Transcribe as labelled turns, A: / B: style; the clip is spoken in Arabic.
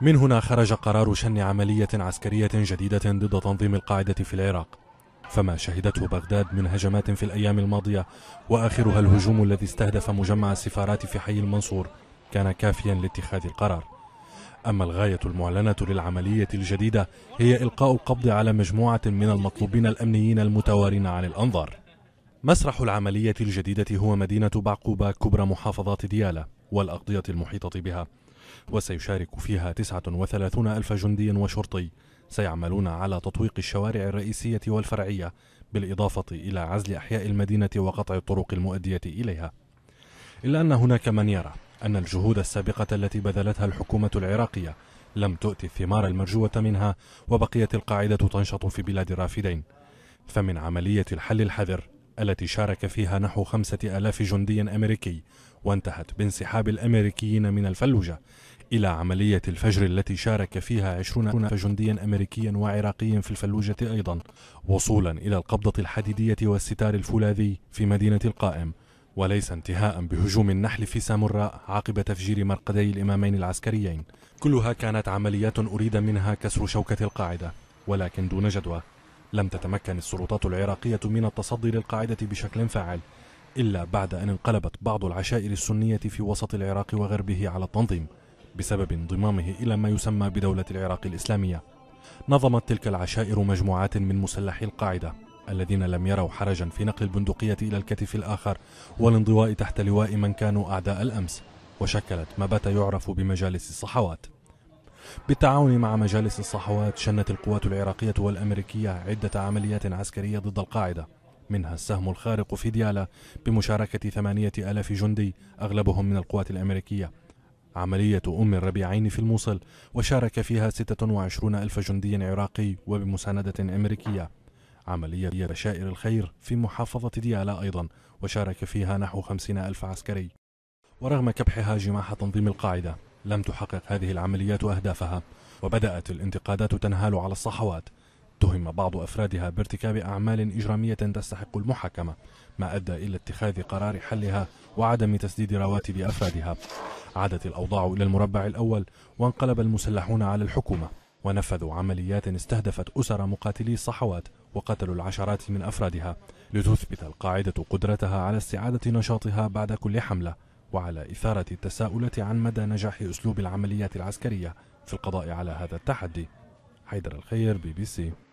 A: من هنا خرج قرار شن عملية عسكرية جديدة ضد تنظيم القاعدة في العراق فما شهدته بغداد من هجمات في الأيام الماضية وآخرها الهجوم الذي استهدف مجمع السفارات في حي المنصور كان كافيا لاتخاذ القرار أما الغاية المعلنة للعملية الجديدة هي إلقاء القبض على مجموعة من المطلوبين الأمنيين المتوارين عن الأنظار مسرح العملية الجديدة هو مدينة بعقوبة كبرى محافظات ديالة والأقضية المحيطة بها وسيشارك فيها 39 ألف جندي وشرطي سيعملون على تطويق الشوارع الرئيسية والفرعية بالإضافة إلى عزل أحياء المدينة وقطع الطرق المؤدية إليها إلا أن هناك من يرى أن الجهود السابقة التي بذلتها الحكومة العراقية لم تؤتي الثمار المرجوة منها وبقيت القاعدة تنشط في بلاد الرافدين فمن عملية الحل الحذر التي شارك فيها نحو خمسة ألاف جندي أمريكي وانتهت بانسحاب الأمريكيين من الفلوجة إلى عملية الفجر التي شارك فيها عشرون جنديا أمريكيا وعراقيا في الفلوجة أيضا وصولا إلى القبضة الحديدية والستار الفولاذي في مدينة القائم وليس انتهاء بهجوم النحل في سامراء عقب تفجير مرقدي الإمامين العسكريين كلها كانت عمليات أريد منها كسر شوكة القاعدة ولكن دون جدوى لم تتمكن السلطات العراقية من التصدي للقاعدة بشكل فاعل إلا بعد أن انقلبت بعض العشائر السنية في وسط العراق وغربه على التنظيم بسبب انضمامه إلى ما يسمى بدولة العراق الإسلامية نظمت تلك العشائر مجموعات من مسلحي القاعدة الذين لم يروا حرجا في نقل البندقية إلى الكتف الآخر والانضواء تحت لواء من كانوا أعداء الأمس وشكلت ما بات يعرف بمجالس الصحوات بالتعاون مع مجالس الصحوات شنت القوات العراقية والأمريكية عدة عمليات عسكرية ضد القاعدة منها السهم الخارق في ديالا بمشاركة ثمانية ألاف جندي أغلبهم من القوات الأمريكية عملية أم الربيعين في الموصل وشارك فيها 26 ألف جندي عراقي وبمساندة أمريكية عملية بشائر الخير في محافظة ديالا أيضا وشارك فيها نحو 50 ألف عسكري ورغم كبحها جماح تنظيم القاعدة لم تحقق هذه العمليات أهدافها وبدأت الانتقادات تنهال على الصحوات اتهم بعض أفرادها بارتكاب أعمال إجرامية تستحق المحاكمة ما أدى إلى اتخاذ قرار حلها وعدم تسديد رواتب أفرادها عادت الأوضاع إلى المربع الأول وانقلب المسلحون على الحكومة ونفذوا عمليات استهدفت أسر مقاتلي الصحوات وقتلوا العشرات من أفرادها لتثبت القاعدة قدرتها على استعادة نشاطها بعد كل حملة وعلى إثارة التساؤلة عن مدى نجاح أسلوب العمليات العسكرية في القضاء على هذا التحدي حيدر الخير بي بي سي